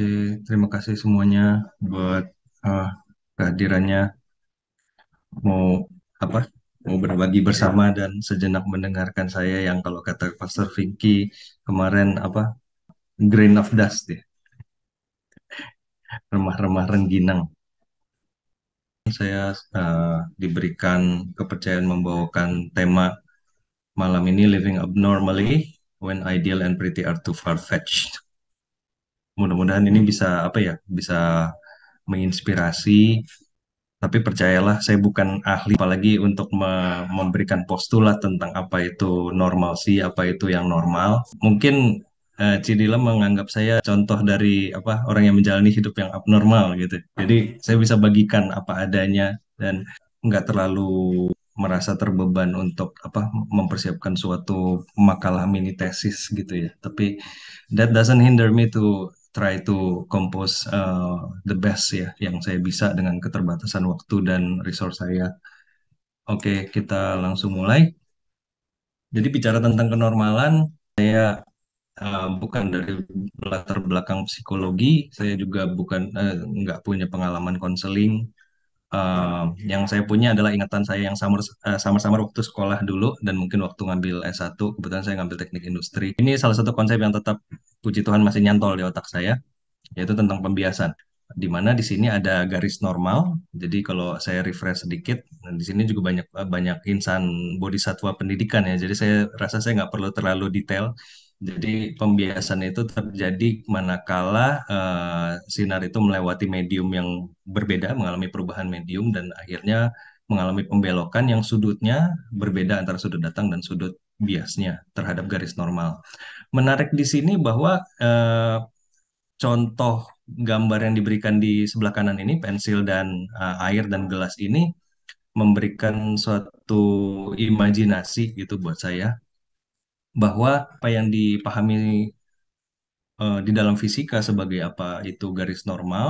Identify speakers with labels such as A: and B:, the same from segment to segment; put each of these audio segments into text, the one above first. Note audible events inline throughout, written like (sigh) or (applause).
A: Oke, terima kasih semuanya buat uh, kehadirannya. Mau apa? Mau berbagi bersama dan sejenak mendengarkan saya yang kalau kata Pastor Vicky kemarin apa? Grain of dust ya. Remah-remah rengginang. Saya uh, diberikan kepercayaan membawakan tema malam ini Living Abnormally When Ideal and Pretty Are Too Far-Fetched mudah-mudahan ini hmm. bisa apa ya bisa menginspirasi tapi percayalah saya bukan ahli apalagi untuk me memberikan postulat tentang apa itu normal sih apa itu yang normal mungkin uh, Cidila menganggap saya contoh dari apa orang yang menjalani hidup yang abnormal gitu jadi saya bisa bagikan apa adanya dan nggak terlalu merasa terbeban untuk apa mempersiapkan suatu makalah mini tesis gitu ya tapi that doesn't hinder me to try to compose uh, the best ya yang saya bisa dengan keterbatasan waktu dan resource saya. Oke, okay, kita langsung mulai. Jadi bicara tentang kenormalan, saya uh, bukan dari latar belakang psikologi, saya juga bukan uh, nggak punya pengalaman konseling Uh, yang saya punya adalah ingatan saya yang samar uh, waktu sekolah dulu dan mungkin waktu ngambil S1 kebetulan saya ngambil teknik industri. Ini salah satu konsep yang tetap puji Tuhan masih nyantol di otak saya yaitu tentang pembiasan. Di mana di sini ada garis normal. Jadi kalau saya refresh sedikit, di sini juga banyak banyak insan bodhisatwa pendidikan ya. Jadi saya rasa saya nggak perlu terlalu detail jadi pembiasan itu terjadi manakala uh, sinar itu melewati medium yang berbeda, mengalami perubahan medium dan akhirnya mengalami pembelokan yang sudutnya berbeda antara sudut datang dan sudut biasnya terhadap garis normal. Menarik di sini bahwa uh, contoh gambar yang diberikan di sebelah kanan ini pensil dan uh, air dan gelas ini memberikan suatu imajinasi gitu buat saya bahwa apa yang dipahami uh, di dalam fisika sebagai apa itu garis normal,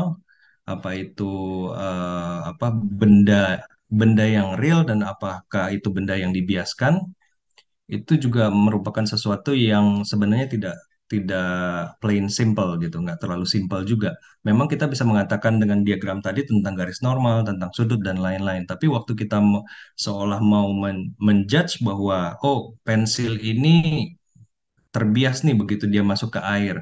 A: apa itu uh, apa benda benda yang real dan apakah itu benda yang dibiaskan itu juga merupakan sesuatu yang sebenarnya tidak tidak plain simple gitu, nggak terlalu simple juga. Memang kita bisa mengatakan dengan diagram tadi tentang garis normal, tentang sudut dan lain-lain. Tapi waktu kita seolah mau men menjudge bahwa oh pensil ini terbias nih begitu dia masuk ke air,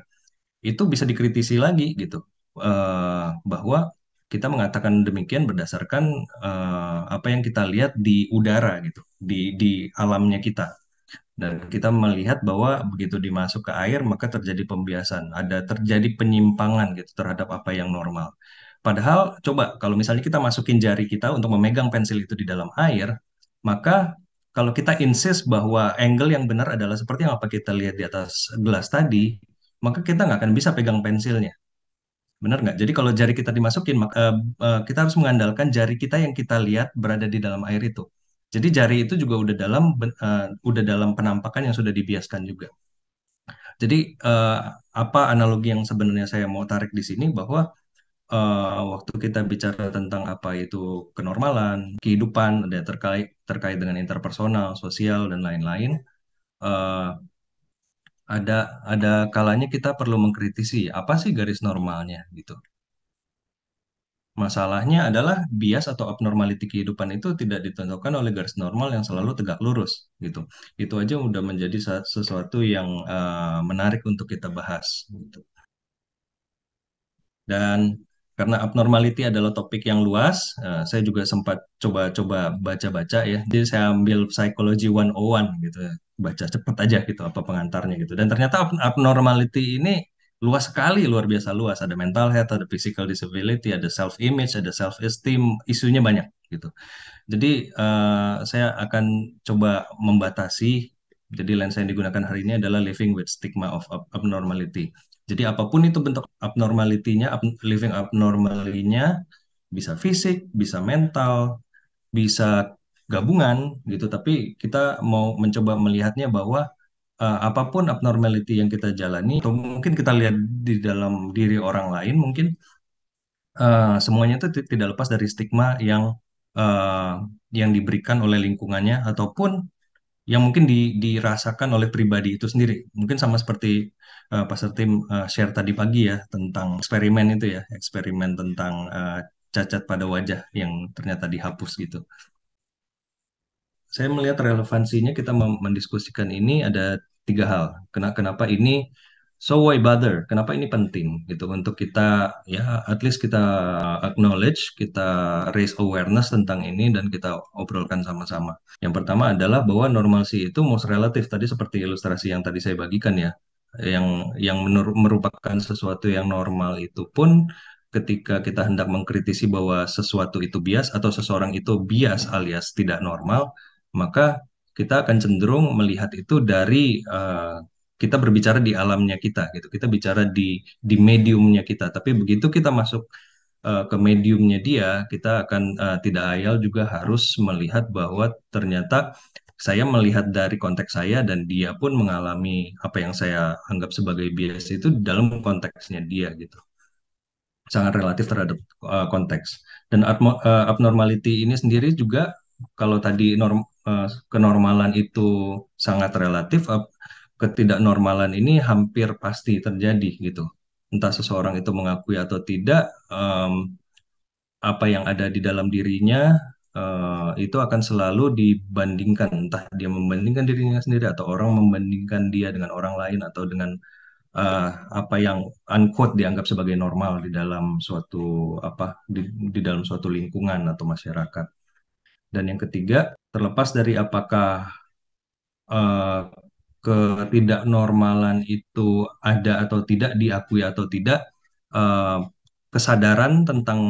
A: itu bisa dikritisi lagi gitu uh, bahwa kita mengatakan demikian berdasarkan uh, apa yang kita lihat di udara gitu, di di alamnya kita dan kita melihat bahwa begitu dimasuk ke air maka terjadi pembiasan, ada terjadi penyimpangan gitu terhadap apa yang normal. Padahal coba kalau misalnya kita masukin jari kita untuk memegang pensil itu di dalam air, maka kalau kita insist bahwa angle yang benar adalah seperti yang apa kita lihat di atas gelas tadi, maka kita nggak akan bisa pegang pensilnya. Benar nggak? Jadi kalau jari kita dimasukin, maka, uh, uh, kita harus mengandalkan jari kita yang kita lihat berada di dalam air itu. Jadi jari itu juga udah dalam uh, udah dalam penampakan yang sudah dibiaskan juga. Jadi uh, apa analogi yang sebenarnya saya mau tarik di sini bahwa uh, waktu kita bicara tentang apa itu kenormalan, kehidupan, ada terkait terkait dengan interpersonal, sosial dan lain-lain. Uh, ada ada kalanya kita perlu mengkritisi apa sih garis normalnya gitu. Masalahnya adalah bias atau abnormality kehidupan itu tidak ditentukan oleh garis normal yang selalu tegak lurus gitu. Itu aja udah menjadi sesuatu yang uh, menarik untuk kita bahas gitu. Dan karena abnormality adalah topik yang luas, uh, saya juga sempat coba-coba baca-baca ya. Jadi saya ambil Psychology 101 gitu, ya. baca cepat aja gitu apa pengantarnya gitu. Dan ternyata abnormality ini luas sekali, luar biasa luas. Ada mental health, ada physical disability, ada self image, ada self esteem, isunya banyak gitu. Jadi uh, saya akan coba membatasi. Jadi lensa yang digunakan hari ini adalah living with stigma of abnormality. Jadi apapun itu bentuk abnormalitinya, ab living abnormalinya bisa fisik, bisa mental, bisa gabungan gitu. Tapi kita mau mencoba melihatnya bahwa uh, apapun abnormality yang kita jalani atau mungkin kita lihat di dalam diri orang lain mungkin uh, semuanya itu tidak lepas dari stigma yang uh, yang diberikan oleh lingkungannya ataupun yang mungkin di, dirasakan oleh pribadi itu sendiri mungkin sama seperti uh, Pastor Tim uh, share tadi pagi ya tentang eksperimen itu ya eksperimen tentang uh, cacat pada wajah yang ternyata dihapus gitu saya melihat relevansinya kita mendiskusikan ini ada tiga hal. Kenapa ini so why bother? Kenapa ini penting gitu untuk kita ya at least kita acknowledge, kita raise awareness tentang ini dan kita obrolkan sama-sama. Yang pertama adalah bahwa normalsi itu most relatif tadi seperti ilustrasi yang tadi saya bagikan ya. Yang yang merupakan sesuatu yang normal itu pun ketika kita hendak mengkritisi bahwa sesuatu itu bias atau seseorang itu bias alias tidak normal, maka kita akan cenderung melihat itu dari uh, kita berbicara di alamnya kita gitu kita bicara di di mediumnya kita tapi begitu kita masuk uh, ke mediumnya dia kita akan uh, tidak ayal juga harus melihat bahwa ternyata saya melihat dari konteks saya dan dia pun mengalami apa yang saya anggap sebagai bias itu dalam konteksnya dia gitu sangat relatif terhadap uh, konteks dan uh, abnormality ini sendiri juga kalau tadi norm Eh, kenormalan itu sangat relatif, ketidaknormalan ini hampir pasti terjadi gitu. Entah seseorang itu mengakui atau tidak, um, apa yang ada di dalam dirinya uh, itu akan selalu dibandingkan, entah dia membandingkan dirinya sendiri atau orang membandingkan dia dengan orang lain atau dengan uh, apa yang unquote dianggap sebagai normal di dalam suatu apa di, di dalam suatu lingkungan atau masyarakat. Dan yang ketiga, terlepas dari apakah uh, ketidaknormalan itu ada atau tidak diakui atau tidak uh, kesadaran tentang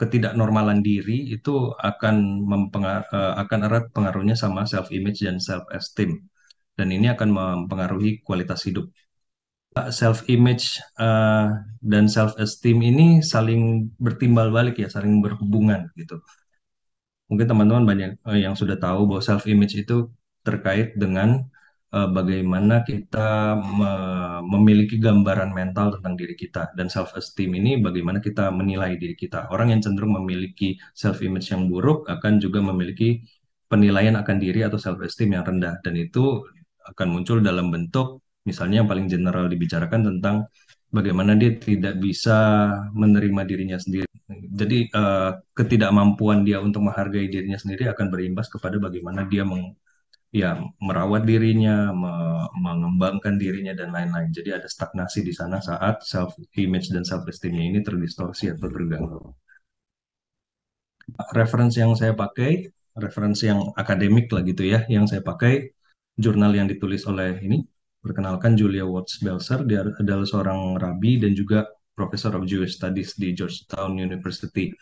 A: ketidaknormalan diri itu akan mempengar eh, akan erat pengaruhnya sama self image dan self esteem dan ini akan mempengaruhi kualitas hidup self image uh, dan self esteem ini saling bertimbal balik ya saling berhubungan gitu mungkin teman-teman banyak eh, yang sudah tahu bahwa self image itu terkait dengan uh, bagaimana kita me memiliki gambaran mental tentang diri kita dan self esteem ini bagaimana kita menilai diri kita. Orang yang cenderung memiliki self image yang buruk akan juga memiliki penilaian akan diri atau self esteem yang rendah dan itu akan muncul dalam bentuk misalnya yang paling general dibicarakan tentang bagaimana dia tidak bisa menerima dirinya sendiri. Jadi uh, ketidakmampuan dia untuk menghargai dirinya sendiri akan berimbas kepada bagaimana dia meng, ya merawat dirinya, me mengembangkan dirinya dan lain-lain. Jadi ada stagnasi di sana saat self image dan self esteemnya ini terdistorsi atau terganggu. Referensi yang saya pakai, referensi yang akademik lah gitu ya, yang saya pakai jurnal yang ditulis oleh ini Perkenalkan Julia Watts Belser, dia adalah seorang rabi dan juga Profesor of Jewish Studies di Georgetown University.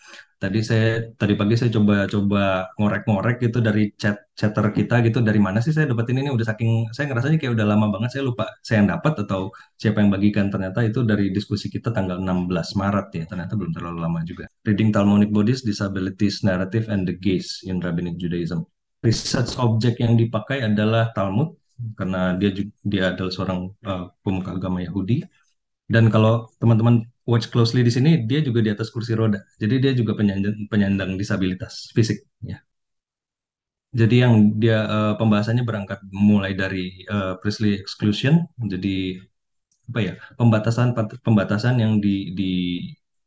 A: Tadi saya tadi pagi saya coba-coba ngorek-ngorek gitu dari chat chatter kita gitu dari mana sih saya dapetin ini udah saking saya ngerasanya kayak udah lama banget saya lupa saya yang dapat atau siapa yang bagikan ternyata itu dari diskusi kita tanggal 16 Maret ya ternyata belum terlalu lama juga. Reading Talmudic Bodies, Disabilities, Narrative and the Gaze in Rabbinic Judaism. Research object yang dipakai adalah Talmud, karena dia dia adalah seorang uh, pemuka agama Yahudi. Dan kalau teman-teman watch closely di sini, dia juga di atas kursi roda. Jadi dia juga penyandang, penyandang disabilitas fisik. Ya. Jadi yang dia uh, pembahasannya berangkat mulai dari uh, eh, Presley exclusion, jadi apa ya pembatasan pembatasan yang di, di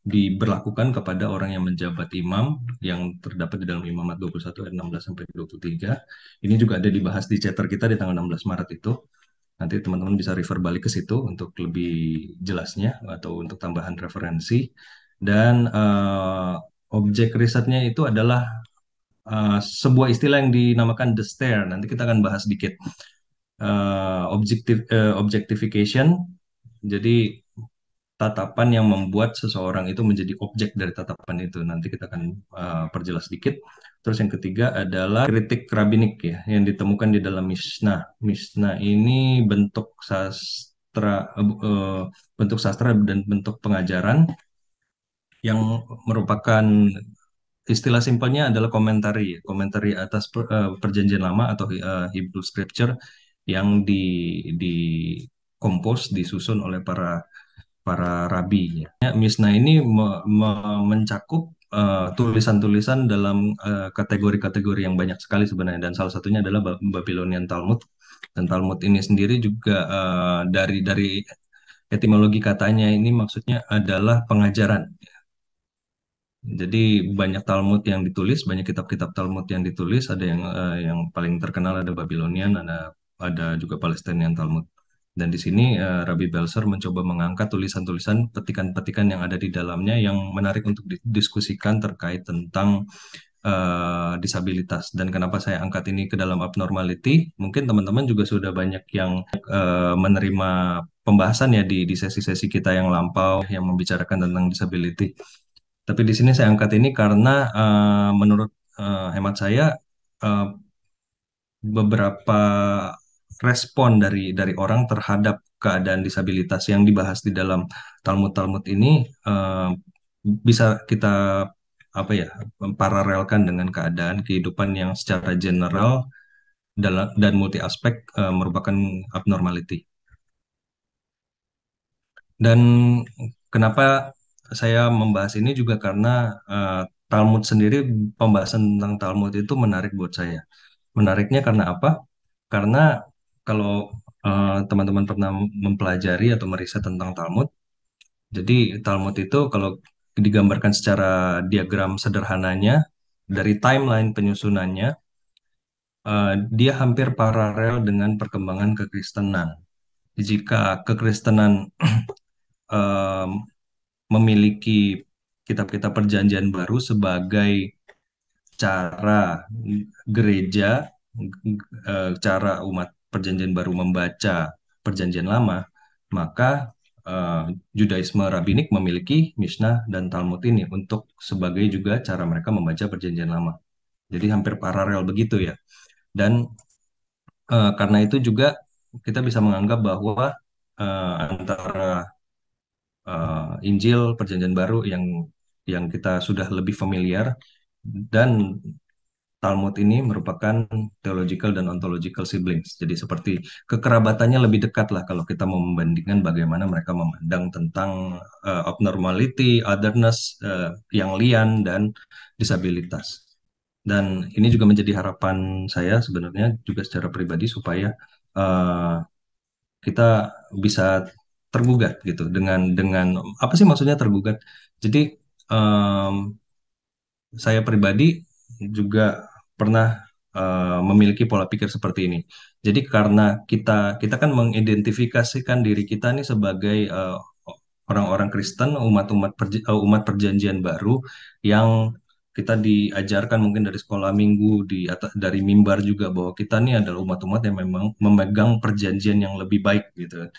A: diberlakukan kepada orang yang menjabat imam yang terdapat di dalam imamat 21 ayat 16 sampai 23. Ini juga ada dibahas di chapter kita di tanggal 16 Maret itu. Nanti teman-teman bisa refer balik ke situ untuk lebih jelasnya atau untuk tambahan referensi. Dan uh, objek risetnya itu adalah uh, sebuah istilah yang dinamakan the stair Nanti kita akan bahas sedikit uh, eh, objektif uh, objectification. Jadi tatapan yang membuat seseorang itu menjadi objek dari tatapan itu. Nanti kita akan uh, perjelas sedikit. Terus yang ketiga adalah kritik rabinik ya, yang ditemukan di dalam misnah. Misnah ini bentuk sastra, uh, bentuk sastra dan bentuk pengajaran yang merupakan istilah simpelnya adalah komentari, komentari atas per, uh, perjanjian lama atau uh, Hebrew Scripture yang di di kompos disusun oleh para para rabi. Ya. Misna ini me me mencakup eh, tulisan-tulisan uh, dalam eh, kategori-kategori uh, yang banyak sekali sebenarnya dan salah satunya adalah Babylonian Talmud dan Talmud ini sendiri juga uh, dari dari etimologi katanya ini maksudnya adalah pengajaran. Jadi banyak Talmud yang ditulis, banyak kitab-kitab Talmud yang ditulis, ada yang uh, yang paling terkenal ada Babylonian, ada ada juga Palestinian Talmud. Dan di sini uh, Rabbi Belser mencoba mengangkat tulisan-tulisan petikan-petikan yang ada di dalamnya yang menarik untuk didiskusikan terkait tentang uh, disabilitas. Dan kenapa saya angkat ini ke dalam abnormality? Mungkin teman-teman juga sudah banyak yang uh, menerima pembahasan ya di sesi-sesi kita yang lampau yang membicarakan tentang disability. Tapi di sini saya angkat ini karena uh, menurut uh, hemat saya uh, beberapa respon dari dari orang terhadap keadaan disabilitas yang dibahas di dalam Talmud-Talmud ini uh, bisa kita apa ya paralelkan dengan keadaan kehidupan yang secara general dalam dan multi aspek uh, eh, merupakan abnormality. Dan kenapa saya membahas ini juga karena uh, Talmud sendiri pembahasan tentang Talmud itu menarik buat saya. Menariknya karena apa? Karena kalau teman eh, teman-teman pernah mempelajari atau meriset tentang Talmud, jadi Talmud itu kalau digambarkan secara diagram sederhananya dari timeline penyusunannya, uh, dia hampir paralel dengan perkembangan kekristenan. Jika kekristenan (clears throat) memiliki kitab-kitab perjanjian baru sebagai cara gereja eh, cara umat perjanjian baru membaca perjanjian lama, maka uh, Judaisme rabbinik memiliki Mishnah dan Talmud ini untuk sebagai juga cara mereka membaca perjanjian lama. Jadi hampir paralel begitu ya. Dan uh, karena itu juga kita bisa menganggap bahwa uh, antara uh, Injil perjanjian baru yang yang kita sudah lebih familiar dan Talmud ini merupakan theological dan ontological siblings. Jadi seperti kekerabatannya lebih dekat lah kalau kita mau membandingkan bagaimana mereka memandang tentang uh, abnormality, otherness, uh, yang lian dan disabilitas. Dan ini juga menjadi harapan saya sebenarnya juga secara pribadi supaya uh, kita bisa tergugat gitu dengan dengan apa sih maksudnya tergugat? Jadi um, saya pribadi juga pernah uh, memiliki pola pikir seperti ini. Jadi karena kita kita kan mengidentifikasikan diri kita nih sebagai uh, orang-orang Kristen, umat-umat perja- eh, umat perjanjian baru yang kita diajarkan mungkin dari sekolah minggu di atas, dari mimbar juga bahwa kita nih adalah umat-umat yang memang memegang perjanjian yang lebih baik gitu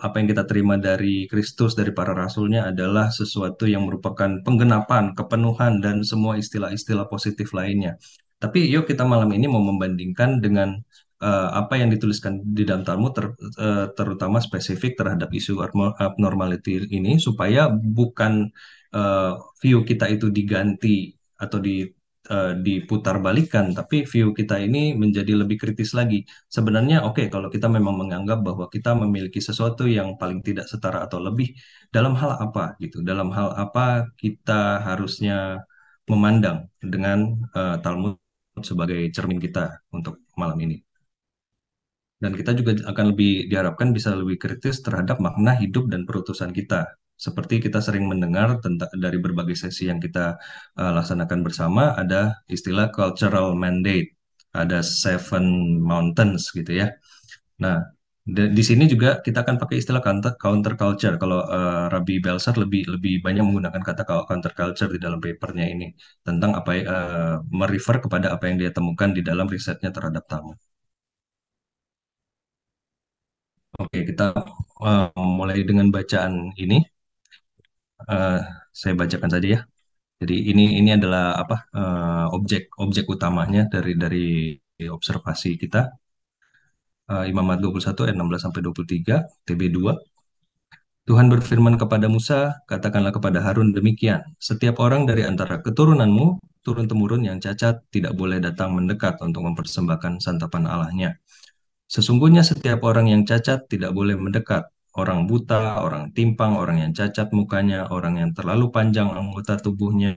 A: apa yang kita terima dari Kristus dari para rasulnya adalah sesuatu yang merupakan penggenapan kepenuhan dan semua istilah-istilah positif lainnya tapi yuk kita malam ini mau membandingkan dengan uh, apa yang dituliskan di dalam Talmud ter, uh, terutama spesifik terhadap isu abnormality ini supaya bukan uh, view kita itu diganti atau di diputar balikan tapi view kita ini menjadi lebih kritis lagi. Sebenarnya oke okay, kalau kita memang menganggap bahwa kita memiliki sesuatu yang paling tidak setara atau lebih dalam hal apa gitu. Dalam hal apa kita harusnya memandang dengan uh, Talmud sebagai cermin kita untuk malam ini. Dan kita juga akan lebih diharapkan bisa lebih kritis terhadap makna hidup dan perutusan kita. Seperti kita sering mendengar tentang dari berbagai sesi yang kita uh, laksanakan bersama ada istilah cultural mandate, ada seven mountains gitu ya. Nah, di sini juga kita akan pakai istilah counter, counter culture. Kalau uh, Rabbi Belsar lebih lebih banyak menggunakan kata counter culture di dalam papernya ini tentang apa uh, merefer kepada apa yang dia temukan di dalam risetnya terhadap tamu. Oke, kita uh, mulai dengan bacaan ini. uh, saya bacakan saja ya. Jadi ini ini adalah apa uh, objek objek utamanya dari dari observasi kita. Eh, Imamat 21 ayat 16 sampai 23 TB2 Tuhan berfirman kepada Musa, katakanlah kepada Harun demikian, setiap orang dari antara keturunanmu, turun-temurun yang cacat, tidak boleh datang mendekat untuk mempersembahkan santapan Allahnya. Sesungguhnya setiap orang yang cacat tidak boleh mendekat, orang buta, orang timpang, orang yang cacat mukanya, orang yang terlalu panjang anggota tubuhnya,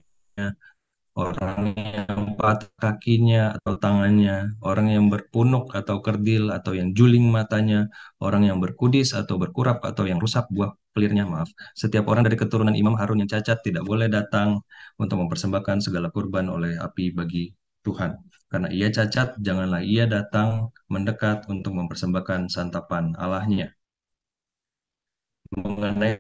A: orang yang patah kakinya atau tangannya, orang yang berpunuk atau kerdil atau yang juling matanya, orang yang berkudis atau berkurap atau yang rusak buah pelirnya maaf. Setiap orang dari keturunan Imam Harun yang cacat tidak boleh datang untuk mempersembahkan segala kurban oleh api bagi Tuhan. Karena ia cacat, janganlah ia datang mendekat untuk mempersembahkan santapan Allahnya. Mengenai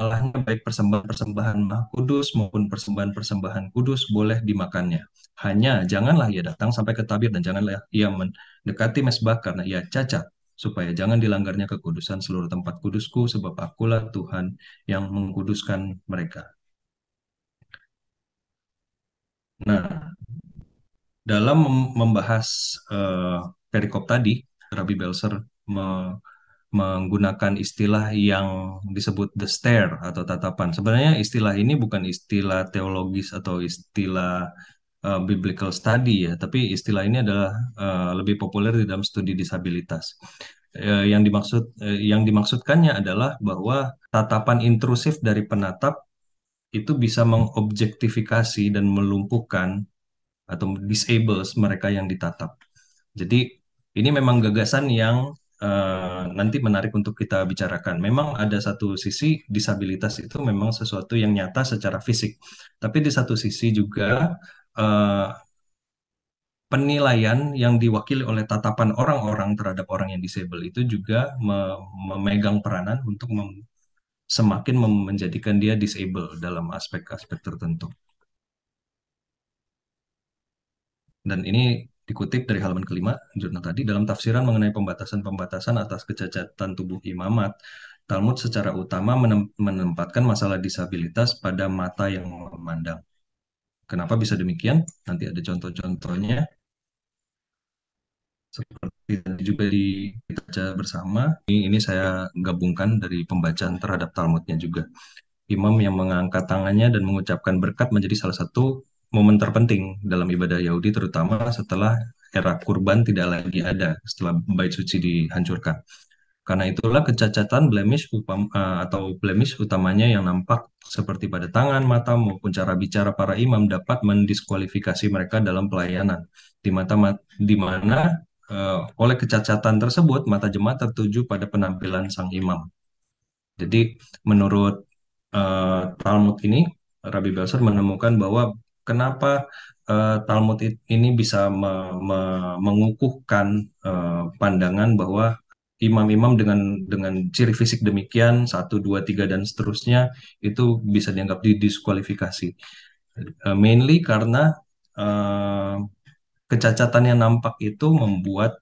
A: Allahnya baik persembahan-persembahan Maha Kudus maupun persembahan-persembahan Kudus boleh dimakannya. Hanya janganlah ia datang sampai ke tabir dan janganlah ia mendekati mesbah karena ia cacat, supaya jangan dilanggarnya kekudusan seluruh tempat kudusku, sebab akulah Tuhan yang mengkuduskan mereka. Nah, dalam membahas uh, perikop tadi, Rabbi Belser me menggunakan istilah yang disebut the stare atau tatapan. Sebenarnya istilah ini bukan istilah teologis atau istilah uh, biblical study ya, tapi istilah ini adalah uh, lebih populer di dalam studi disabilitas. Uh, yang dimaksud uh, yang dimaksudkannya adalah bahwa tatapan intrusif dari penatap itu bisa mengobjektifikasi dan melumpuhkan atau disables mereka yang ditatap. Jadi ini memang gagasan yang Eh, nanti menarik untuk kita bicarakan. Memang ada satu sisi disabilitas itu memang sesuatu yang nyata secara fisik, tapi di satu sisi juga uh, penilaian yang diwakili oleh tatapan orang-orang terhadap orang yang disable itu juga me memegang peranan untuk mem semakin mem menjadikan dia disable dalam aspek-aspek tertentu. Dan ini Dikutip dari halaman kelima jurnal tadi, dalam tafsiran mengenai pembatasan-pembatasan atas kecacatan tubuh imamat, Talmud secara utama menempatkan masalah disabilitas pada mata yang memandang. Kenapa bisa demikian? Nanti ada contoh-contohnya. Seperti tadi juga dibaca bersama, ini, ini saya gabungkan dari pembacaan terhadap Talmudnya juga. Imam yang mengangkat tangannya dan mengucapkan berkat menjadi salah satu momen terpenting dalam ibadah Yahudi terutama setelah era kurban tidak lagi ada setelah bait suci dihancurkan. Karena itulah kecacatan blemish upam, eh, atau blemish utamanya yang nampak seperti pada tangan, mata maupun cara bicara para imam dapat mendiskualifikasi mereka dalam pelayanan. Di mata di mana uh, oleh kecacatan tersebut mata jemaat tertuju pada penampilan sang imam. Jadi menurut uh, Talmud ini Rabbi Belser menemukan bahwa kenapa uh, Talmud ini bisa me me mengukuhkan uh, pandangan bahwa imam-imam dengan dengan ciri fisik demikian satu dua tiga dan seterusnya itu bisa dianggap didiskualifikasi uh, eh, mainly karena uh, kecacatan yang nampak itu membuat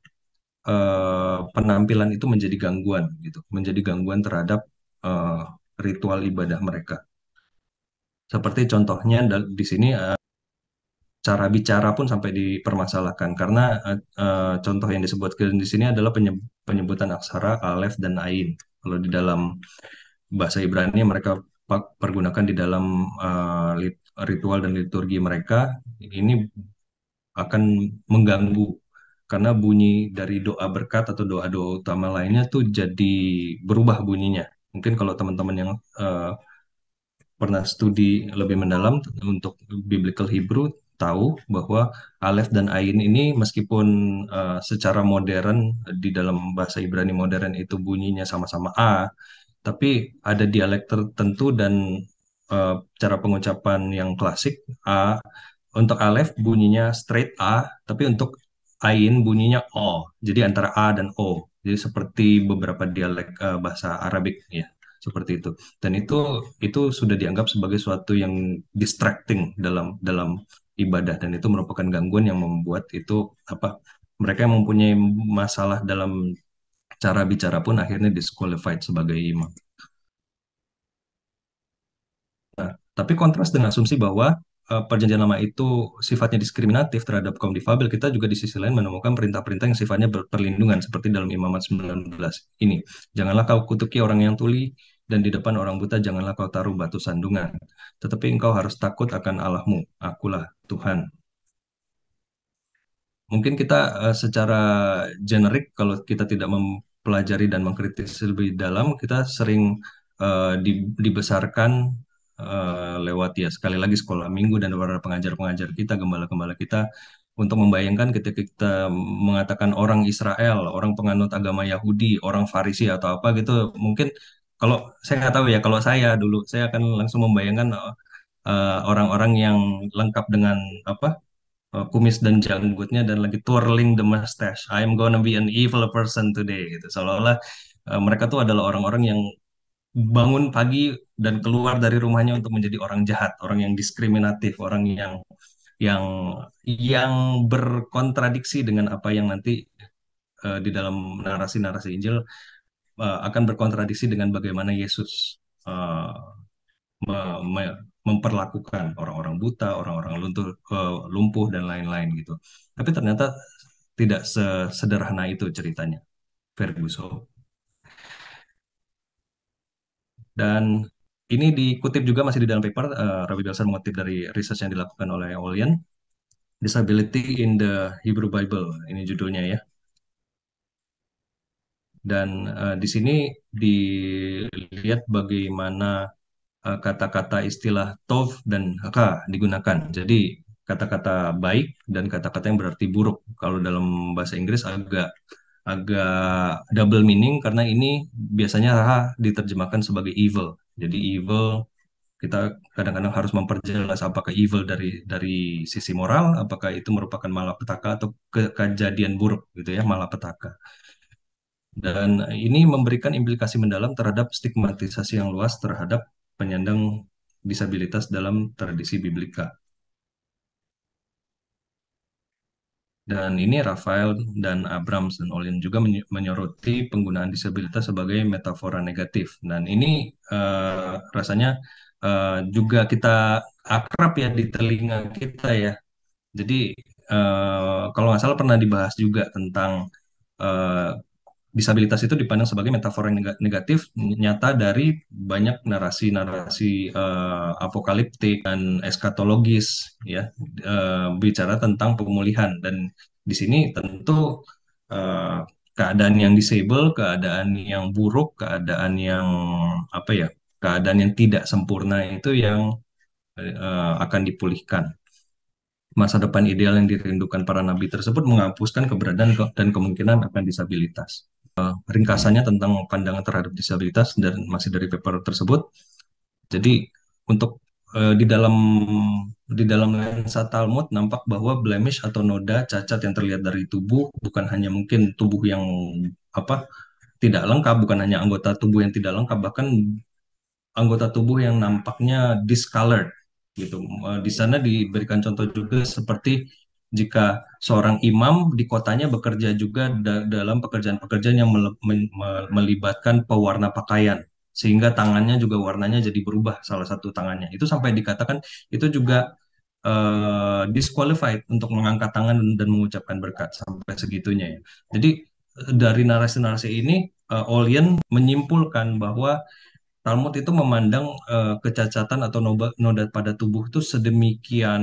A: uh, penampilan itu menjadi gangguan gitu menjadi gangguan terhadap uh, ritual ibadah mereka seperti contohnya di sini eh, cara bicara pun sampai dipermasalahkan karena eh, eh, contoh yang disebutkan di sini adalah penyebutan aksara alef dan ain. Kalau di dalam bahasa Ibrani mereka pergunakan di dalam ritual dan liturgi mereka ini akan mengganggu karena bunyi dari doa berkat atau doa-doa utama lainnya tuh jadi berubah bunyinya. Mungkin kalau teman-teman yang uh, pernah studi lebih mendalam untuk biblical Hebrew tahu bahwa Aleph dan Ain ini meskipun uh, secara modern di dalam bahasa Ibrani modern itu bunyinya sama-sama A, tapi ada dialek tertentu dan uh, cara pengucapan yang klasik A untuk Aleph bunyinya straight A, tapi untuk Ain bunyinya O. Jadi antara A dan O. Jadi seperti beberapa dialek uh, bahasa Arabik ya seperti itu dan itu itu sudah dianggap sebagai suatu yang distracting dalam dalam ibadah dan itu merupakan gangguan yang membuat itu apa mereka yang mempunyai masalah dalam cara bicara pun akhirnya disqualified sebagai imam nah tapi kontras dengan asumsi bahwa eh, perjanjian lama itu sifatnya diskriminatif terhadap kaum difabel, kita juga di sisi lain menemukan perintah-perintah yang sifatnya berperlindungan seperti dalam Imamat 19 ini. Janganlah kau kutuki orang yang tuli, dan di depan orang buta janganlah kau taruh batu sandungan, tetapi engkau harus takut akan Allahmu, akulah Tuhan. Mungkin kita uh, secara generik kalau kita tidak mempelajari dan mengkritik lebih dalam, kita sering uh, di, dibesarkan uh, lewat ya sekali lagi sekolah minggu dan para pengajar-pengajar kita, gembala-gembala kita untuk membayangkan ketika kita mengatakan orang Israel, orang penganut agama Yahudi, orang Farisi atau apa gitu, mungkin kalau saya nggak tahu ya kalau saya dulu saya akan langsung membayangkan oh, eh, orang-orang uh, yang lengkap dengan apa uh, kumis dan janggutnya dan lagi twirling the mustache I'm gonna be an evil person today gitu seolah-olah uh, mereka tuh adalah orang-orang yang bangun pagi dan keluar dari rumahnya untuk menjadi orang jahat orang yang diskriminatif orang yang yang yang berkontradiksi dengan apa yang nanti uh, di dalam narasi-narasi Injil Eh, akan berkontradiksi dengan bagaimana Yesus uh, me me memperlakukan orang-orang buta, orang-orang luntur, uh, lumpuh dan lain-lain gitu. Tapi ternyata tidak sesederhana itu ceritanya, Ferguson. Dan ini dikutip juga masih di dalam paper, uh, Rabbi Belson mengutip dari riset yang dilakukan oleh Olian, Disability in the Hebrew Bible, ini judulnya ya. Dan uh, di sini dilihat bagaimana kata eh, kata-kata istilah tov dan haka digunakan. Jadi kata-kata baik dan kata-kata yang berarti buruk. Kalau dalam bahasa Inggris agak agak double meaning karena ini biasanya haka diterjemahkan sebagai evil. Jadi evil kita kadang-kadang harus memperjelas apakah evil dari dari sisi moral, apakah itu merupakan malapetaka atau ke, kejadian buruk gitu ya malapetaka. Dan ini memberikan implikasi mendalam terhadap stigmatisasi yang luas terhadap penyandang disabilitas dalam tradisi biblika. Dan ini Rafael dan Abrams dan Olin juga menyoroti penggunaan disabilitas sebagai metafora negatif. Dan ini uh, rasanya uh, juga kita akrab ya di telinga kita ya. Jadi uh, kalau nggak salah pernah dibahas juga tentang uh, disabilitas itu dipandang sebagai metafor yang negatif nyata dari banyak narasi-narasi uh, eh, apokaliptik dan eskatologis ya uh, bicara tentang pemulihan dan di sini tentu uh, keadaan yang disable, keadaan yang buruk, keadaan yang apa ya, keadaan yang tidak sempurna itu yang uh, akan dipulihkan. Masa depan ideal yang dirindukan para nabi tersebut menghapuskan keberadaan dan kemungkinan akan disabilitas uh, ringkasannya tentang pandangan terhadap disabilitas dan masih dari paper tersebut. Jadi untuk uh, di dalam di dalam lensa Talmud nampak bahwa blemish atau noda cacat yang terlihat dari tubuh bukan hanya mungkin tubuh yang apa tidak lengkap, bukan hanya anggota tubuh yang tidak lengkap, bahkan anggota tubuh yang nampaknya discolored gitu. Uh, di sana diberikan contoh juga seperti jika seorang imam di kotanya bekerja juga da dalam pekerjaan-pekerjaan yang melibatkan pewarna pakaian sehingga tangannya juga warnanya jadi berubah salah satu tangannya itu sampai dikatakan itu juga uh, disqualified untuk mengangkat tangan dan mengucapkan berkat sampai segitunya ya jadi eh, dari narasi-narasi ini uh, Olien menyimpulkan bahwa Talmud itu memandang uh, kecacatan atau noda, noda pada tubuh itu sedemikian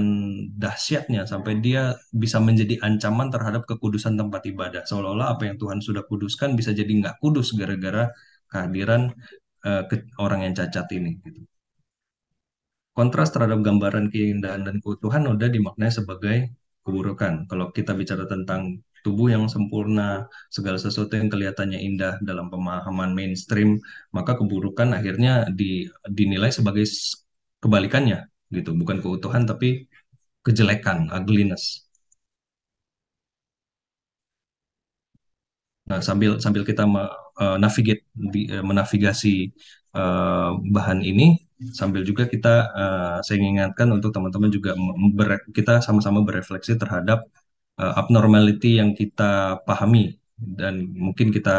A: dahsyatnya sampai dia bisa menjadi ancaman terhadap kekudusan tempat ibadah. Seolah-olah apa yang Tuhan sudah kuduskan bisa jadi nggak kudus gara-gara kehadiran uh, ke, orang yang cacat ini. Gitu. Kontras terhadap gambaran keindahan dan keutuhan noda dimaknai sebagai keburukan. Kalau kita bicara tentang tubuh yang sempurna, segala sesuatu yang kelihatannya indah dalam pemahaman mainstream, maka keburukan akhirnya di, dinilai sebagai kebalikannya gitu, bukan keutuhan tapi kejelekan, ugliness. Nah, sambil sambil kita me, e, e, menavigasi e, bahan ini, sambil juga kita uh, saya ingatkan untuk teman-teman juga kita sama-sama berefleksi terhadap uh, abnormality yang kita pahami dan mungkin kita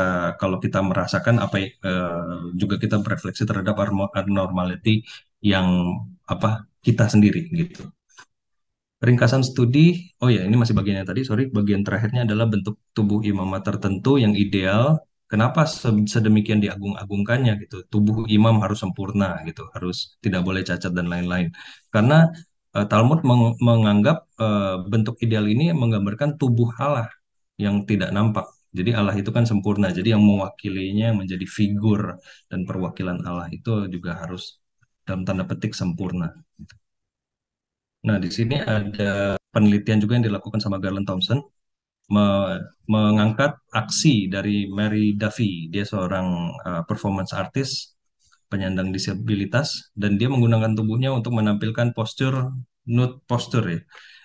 A: kalau kita merasakan apa uh, juga kita berefleksi terhadap abnormality yang apa kita sendiri gitu. Ringkasan studi, oh ya ini masih bagiannya tadi, sorry, bagian terakhirnya adalah bentuk tubuh imamah tertentu yang ideal. Kenapa sedemikian diagung-agungkannya gitu? Tubuh imam harus sempurna gitu, harus tidak boleh cacat dan lain-lain. Karena uh, Talmud meng menganggap uh, bentuk ideal ini menggambarkan tubuh Allah yang tidak nampak. Jadi Allah itu kan sempurna. Jadi yang mewakilinya menjadi figur dan perwakilan Allah itu juga harus dalam tanda petik sempurna. Nah, di sini ada penelitian juga yang dilakukan sama Garland Thompson me mengangkat aksi dari Mary Duffy. Dia seorang uh, performance artist penyandang disabilitas dan dia menggunakan tubuhnya untuk menampilkan postur nude posture ya.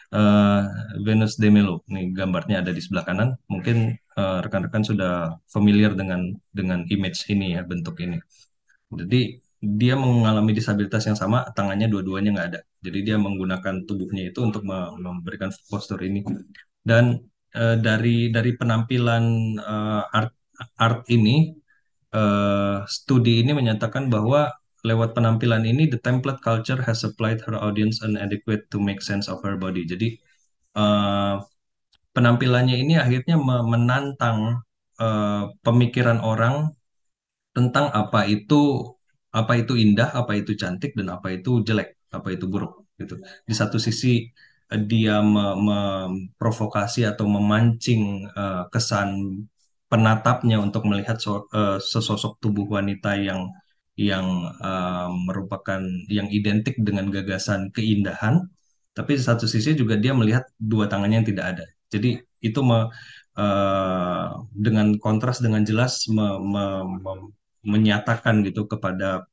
A: Uh, Venus de Melo. Nih gambarnya ada di sebelah kanan. Mungkin eh, rekan-rekan uh, sudah familiar dengan dengan image ini ya, bentuk ini. Jadi dia mengalami disabilitas yang sama, tangannya dua-duanya nggak ada. Jadi dia menggunakan tubuhnya itu untuk memberikan postur ini. Dan uh, dari dari penampilan uh, art art ini uh, studi ini menyatakan bahwa lewat penampilan ini the template culture has supplied her audience an adequate to make sense of her body. Jadi uh, penampilannya ini akhirnya menantang uh, pemikiran orang tentang apa itu apa itu indah, apa itu cantik dan apa itu jelek, apa itu buruk gitu. Di satu sisi dia memprovokasi atau memancing uh, kesan penatapnya untuk melihat so, uh, sesosok tubuh wanita yang yang uh, merupakan yang identik dengan gagasan keindahan, tapi di satu sisi juga dia melihat dua tangannya yang tidak ada. Jadi itu me, uh, dengan kontras dengan jelas me, me, me, menyatakan gitu kepada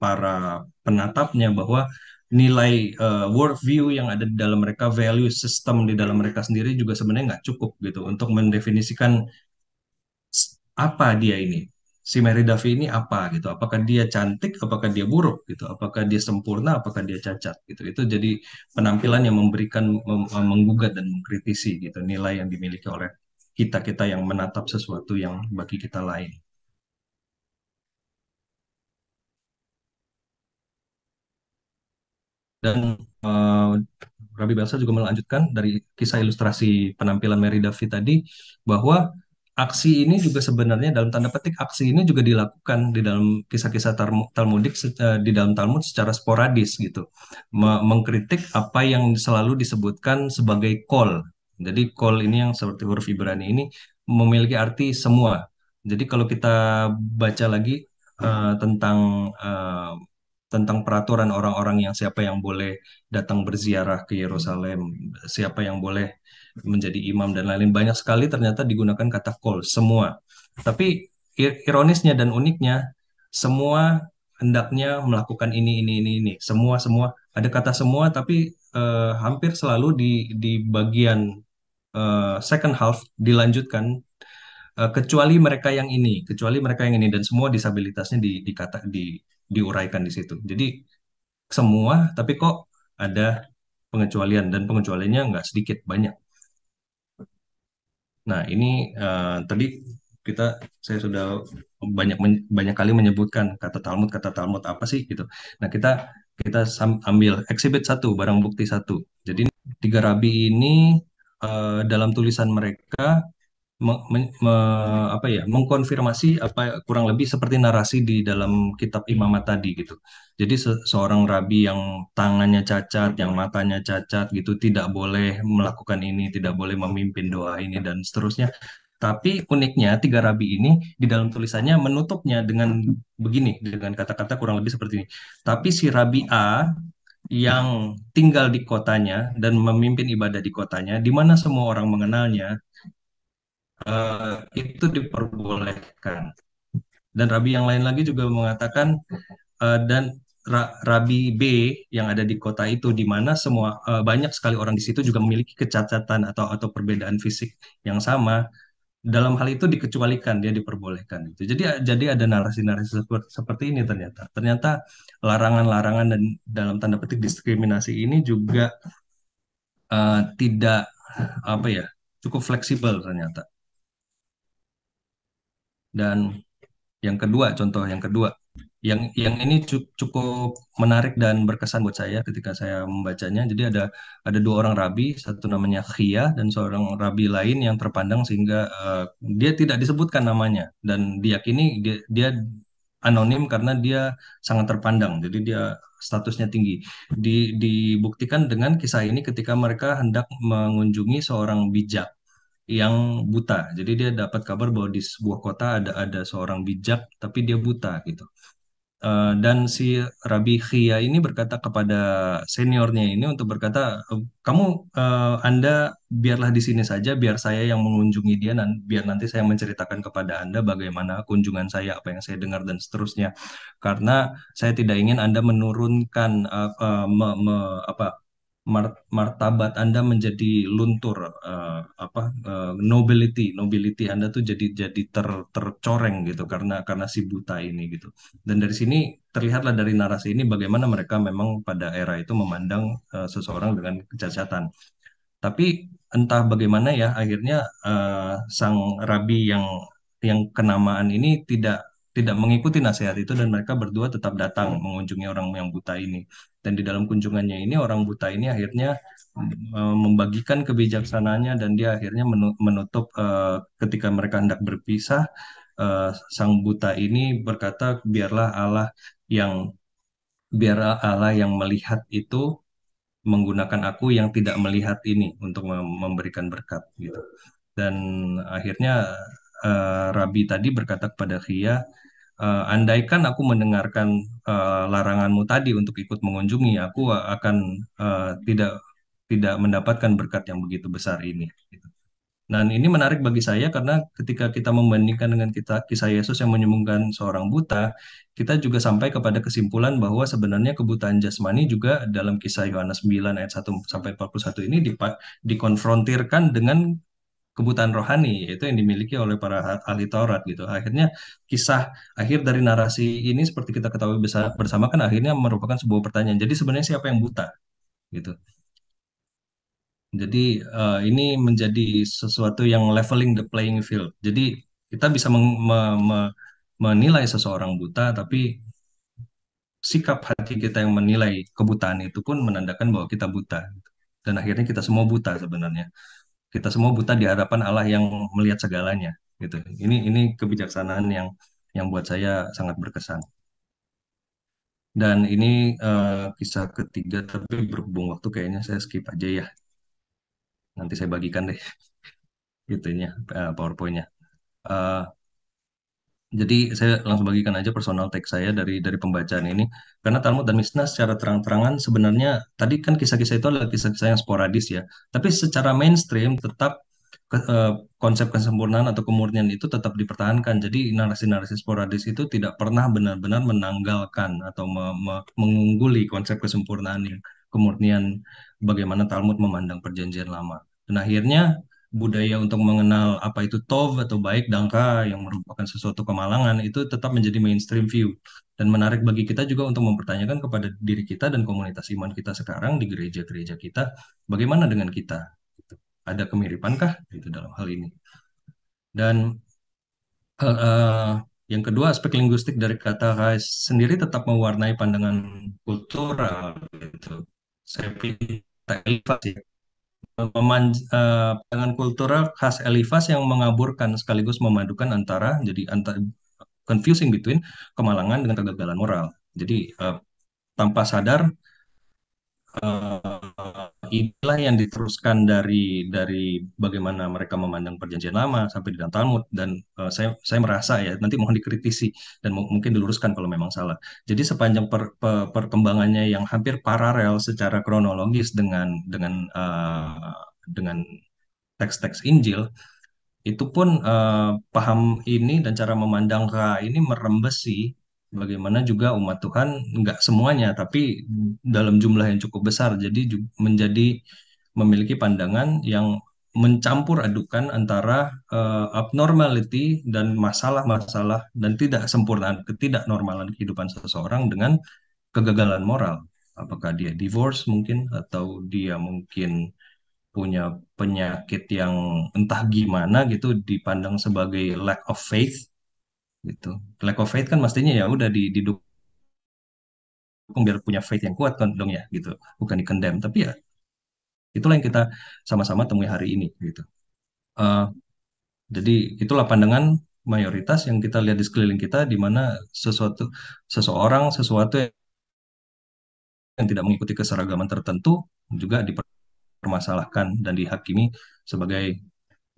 A: para penatapnya bahwa nilai uh, worldview yang ada di dalam mereka, value system di dalam mereka sendiri juga sebenarnya nggak cukup gitu untuk mendefinisikan apa dia ini? Si Mary Duffy ini apa gitu? Apakah dia cantik? Apakah dia buruk gitu? Apakah dia sempurna? Apakah dia cacat gitu? Itu jadi penampilan yang memberikan mem eh, menggugat dan mengkritisi gitu nilai yang dimiliki oleh kita kita yang menatap sesuatu yang bagi kita lain. Dan uh, eh, Rabi Belsa juga melanjutkan dari kisah ilustrasi penampilan Mary Duffy tadi bahwa aksi ini juga sebenarnya dalam tanda petik aksi ini juga dilakukan di dalam kisah-kisah Talmudik eh, di dalam Talmud secara sporadis gitu mengkritik apa yang selalu disebutkan sebagai kol jadi kol ini yang seperti huruf Ibrani ini memiliki arti semua jadi kalau kita baca lagi uh, tentang uh, tentang peraturan orang-orang yang siapa yang boleh datang berziarah ke Yerusalem siapa yang boleh menjadi imam dan lain-lain banyak sekali ternyata digunakan kata kol semua tapi ironisnya dan uniknya semua hendaknya melakukan ini ini ini ini semua semua ada kata semua tapi eh, hampir selalu di di bagian eh, second half dilanjutkan eh, kecuali mereka yang ini kecuali mereka yang ini dan semua disabilitasnya di dikata di diuraikan di situ jadi semua tapi kok ada pengecualian dan pengecualiannya nggak sedikit banyak Nah, ini uh, tadi kita saya sudah banyak banyak kali menyebutkan kata Talmud kata Talmud apa sih gitu. Nah, kita kita ambil exhibit satu barang bukti satu. Jadi tiga rabi ini uh, dalam tulisan mereka me, me, apa ya mengkonfirmasi apa kurang lebih seperti narasi di dalam kitab imamah tadi gitu. Jadi se seorang rabi yang tangannya cacat, yang matanya cacat gitu tidak boleh melakukan ini, tidak boleh memimpin doa ini dan seterusnya. Tapi uniknya tiga rabi ini di dalam tulisannya menutupnya dengan begini dengan kata-kata kurang lebih seperti ini. Tapi si rabi A yang tinggal di kotanya dan memimpin ibadah di kotanya, di mana semua orang mengenalnya, uh, itu diperbolehkan. Dan rabi yang lain lagi juga mengatakan uh, dan ra, rabi B yang ada di kota itu di mana semua uh, banyak sekali orang di situ juga memiliki kecacatan atau atau perbedaan fisik yang sama. Dalam hal itu dikecualikan dia diperbolehkan itu. Jadi jadi ada narasi-narasi seperti, ini ternyata. Ternyata larangan-larangan dan dalam tanda petik diskriminasi ini juga uh, tidak apa ya cukup fleksibel ternyata dan yang kedua, contoh yang kedua, yang yang ini cukup menarik dan berkesan buat saya ketika saya membacanya. Jadi ada ada dua orang rabi, satu namanya Khia dan seorang rabi lain yang terpandang sehingga uh, dia tidak disebutkan namanya dan diyakini dia, dia anonim karena dia sangat terpandang. Jadi dia statusnya tinggi. Di, dibuktikan dengan kisah ini ketika mereka hendak mengunjungi seorang bijak yang buta. Jadi dia dapat kabar bahwa di sebuah kota ada ada seorang bijak tapi dia buta gitu. Uh, dan si Rabi Khia ini berkata kepada seniornya ini untuk berkata kamu uh, Anda biarlah di sini saja biar saya yang mengunjungi dia dan biar nanti saya menceritakan kepada Anda bagaimana kunjungan saya apa yang saya dengar dan seterusnya karena saya tidak ingin Anda menurunkan uh, uh, me, me, apa martabat Anda menjadi luntur uh, apa uh, nobility nobility Anda tuh jadi jadi ter, tercoreng gitu karena karena si buta ini gitu. Dan dari sini terlihatlah dari narasi ini bagaimana mereka memang pada era itu memandang uh, seseorang dengan kecacatan. Tapi entah bagaimana ya akhirnya uh, sang rabi yang yang kenamaan ini tidak tidak mengikuti nasihat itu dan mereka berdua tetap datang mengunjungi orang yang buta ini dan di dalam kunjungannya ini orang buta ini akhirnya e, membagikan kebijaksanaannya dan dia akhirnya menutup e, ketika mereka hendak berpisah e, sang buta ini berkata biarlah Allah yang biarlah Allah yang melihat itu menggunakan aku yang tidak melihat ini untuk memberikan berkat gitu. Dan akhirnya Rabi tadi berkata kepada Khia, uh, andaikan aku mendengarkan uh, laranganmu tadi untuk ikut mengunjungi, aku eh, akan uh, tidak tidak mendapatkan berkat yang begitu besar ini. Gitu. Dan ini menarik bagi saya karena ketika kita membandingkan dengan kita kisah Yesus yang menyembuhkan seorang buta, kita juga sampai kepada kesimpulan bahwa sebenarnya kebutaan jasmani juga dalam kisah Yohanes 9 ayat 1 sampai 41 ini dikonfrontirkan dengan kebutuhan rohani itu yang dimiliki oleh para ahli Taurat gitu. Akhirnya kisah akhir dari narasi ini seperti kita ketahui bersama kan akhirnya merupakan sebuah pertanyaan. Jadi sebenarnya siapa yang buta gitu. Jadi uh, ini menjadi sesuatu yang leveling the playing field. Jadi kita bisa meng, me, me, menilai seseorang buta tapi sikap hati kita yang menilai kebutaan itu pun menandakan bahwa kita buta dan akhirnya kita semua buta sebenarnya kita semua buta di hadapan Allah yang melihat segalanya gitu ini ini kebijaksanaan yang yang buat saya sangat berkesan dan ini uh, kisah ketiga tapi berhubung waktu kayaknya saya skip aja ya nanti saya bagikan deh (laughs) itunya uh, powerpointnya uh, jadi saya langsung bagikan aja personal take saya dari dari pembacaan ini. Karena Talmud dan Mishnah secara terang-terangan sebenarnya tadi kan kisah-kisah itu adalah kisah-kisah yang sporadis ya. Tapi secara mainstream tetap ke, uh, konsep kesempurnaan atau kemurnian itu tetap dipertahankan. Jadi narasi-narasi sporadis itu tidak pernah benar-benar menanggalkan atau me, me, mengungguli konsep kesempurnaan yang kemurnian bagaimana Talmud memandang perjanjian lama. Dan akhirnya budaya untuk mengenal apa itu tov atau baik dangka yang merupakan sesuatu kemalangan itu tetap menjadi mainstream view dan menarik bagi kita juga untuk mempertanyakan kepada diri kita dan komunitas iman kita sekarang di gereja-gereja kita bagaimana dengan kita gitu. ada kemiripankah itu dalam hal ini dan uh, yang kedua, aspek linguistik dari kata rais sendiri tetap mewarnai pandangan kultural. Gitu. Saya pikir pandangan eh, uh, kultural khas Elifas yang mengaburkan sekaligus memadukan antara jadi antara confusing between kemalangan dengan kegagalan moral. Jadi uh, tanpa sadar eh, inilah yang diteruskan dari dari bagaimana mereka memandang perjanjian lama sampai di dalam Talmud dan uh, saya saya merasa ya nanti mohon dikritisi dan mungkin diluruskan kalau memang salah. Jadi sepanjang per, per, perkembangannya yang hampir paralel secara kronologis dengan dengan uh, dengan teks-teks Injil itu pun uh, paham ini dan cara memandang Ra ini merembesi Bagaimana juga umat Tuhan nggak semuanya, tapi dalam jumlah yang cukup besar, jadi menjadi memiliki pandangan yang mencampur adukan antara uh, abnormality dan masalah-masalah dan tidak sempurnaan, ketidaknormalan kehidupan seseorang dengan kegagalan moral. Apakah dia divorce mungkin atau dia mungkin punya penyakit yang entah gimana gitu dipandang sebagai lack of faith gitu. Lack of faith kan mestinya ya udah didukung biar punya faith yang kuat kan dong ya gitu, bukan dikendam. Tapi ya itulah yang kita sama-sama temui hari ini gitu. Uh, jadi itulah pandangan mayoritas yang kita lihat di sekeliling kita di mana sesuatu seseorang sesuatu yang tidak mengikuti keseragaman tertentu juga dipermasalahkan dan dihakimi sebagai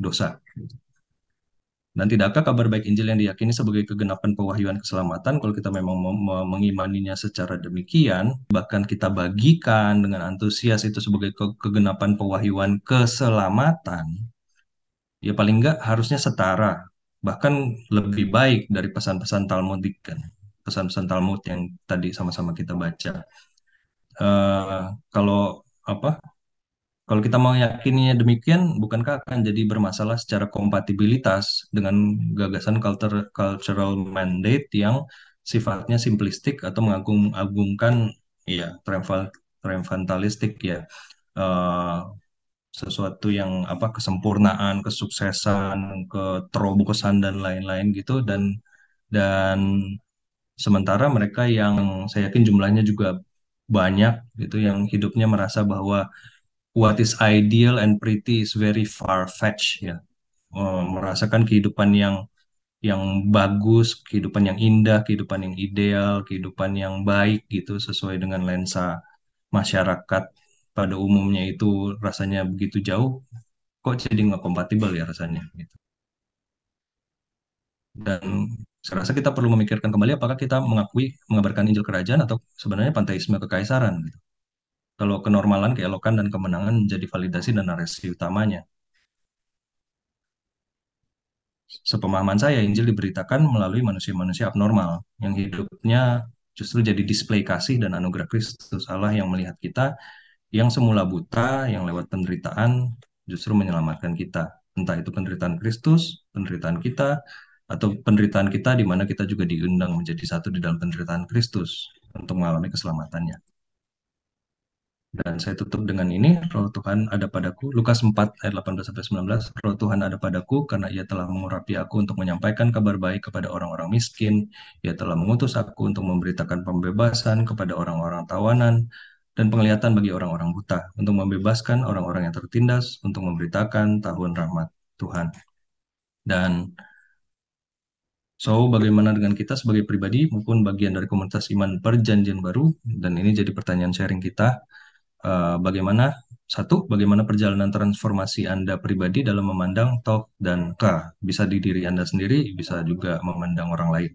A: dosa. Gitu. Dan tidakkah kabar baik Injil yang diyakini sebagai kegenapan pewahyuan keselamatan kalau kita memang mengimaninya secara demikian, bahkan kita bagikan dengan antusias itu sebagai ke kegenapan pewahyuan keselamatan, ya paling enggak harusnya setara, bahkan lebih baik dari pesan-pesan Talmudik kan, pesan-pesan Talmud yang tadi sama-sama kita baca. Uh, kalau apa kalau kita meyakininya demikian, bukankah akan jadi bermasalah secara kompatibilitas dengan gagasan culture, cultural mandate yang sifatnya simplistik atau mengagung-agungkan ya triumphantalistik ya uh, sesuatu yang apa kesempurnaan, kesuksesan, keterobosan dan lain-lain gitu dan dan sementara mereka yang saya yakin jumlahnya juga banyak gitu yang hidupnya merasa bahwa what is ideal and pretty is very far fetched ya oh, merasakan kehidupan yang yang bagus, kehidupan yang indah, kehidupan yang ideal, kehidupan yang baik gitu sesuai dengan lensa masyarakat pada umumnya itu rasanya begitu jauh, kok jadi nggak kompatibel ya rasanya gitu. Dan saya rasa kita perlu memikirkan kembali apakah kita mengakui mengabarkan Injil kerajaan atau sebenarnya panteisme kekaisaran gitu kalau kenormalan, keelokan, dan kemenangan menjadi validasi dan narasi utamanya. Sepemahaman saya, Injil diberitakan melalui manusia-manusia abnormal yang hidupnya justru jadi display kasih dan anugerah Kristus Allah yang melihat kita yang semula buta, yang lewat penderitaan justru menyelamatkan kita. Entah itu penderitaan Kristus, penderitaan kita, atau penderitaan kita di mana kita juga diundang menjadi satu di dalam penderitaan Kristus untuk mengalami keselamatannya. Dan saya tutup dengan ini, roh Tuhan ada padaku, Lukas 4 ayat 18-19, roh Tuhan ada padaku karena ia telah mengurapi aku untuk menyampaikan kabar baik kepada orang-orang miskin, ia telah mengutus aku untuk memberitakan pembebasan kepada orang-orang tawanan, dan penglihatan bagi orang-orang buta, untuk membebaskan orang-orang yang tertindas, untuk memberitakan tahun rahmat Tuhan. Dan So, bagaimana dengan kita sebagai pribadi maupun bagian dari komunitas iman perjanjian baru? Dan ini jadi pertanyaan sharing kita. Eh, bagaimana satu, bagaimana perjalanan transformasi Anda pribadi dalam memandang talk dan K, bisa di diri Anda sendiri, bisa juga memandang orang lain.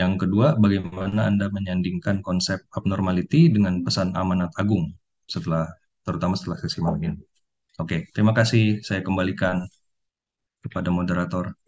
A: Yang kedua, bagaimana Anda menyandingkan konsep abnormality dengan pesan amanat agung setelah terutama setelah sesi malam ini. Oke, terima kasih. Saya kembalikan kepada moderator.